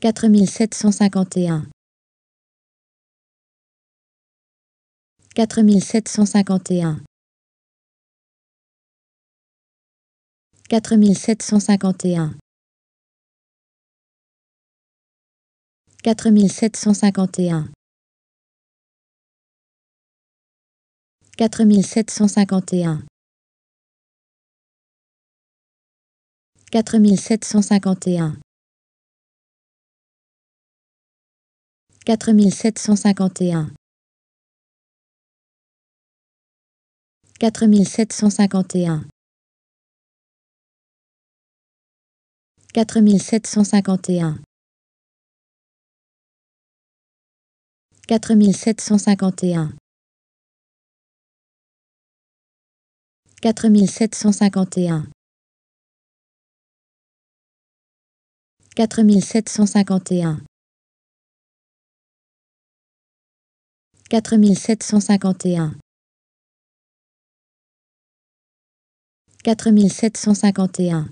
4751 4751 4751 4751 4751 4751 4751 4751 4751 4751 4751 4751 4751 4751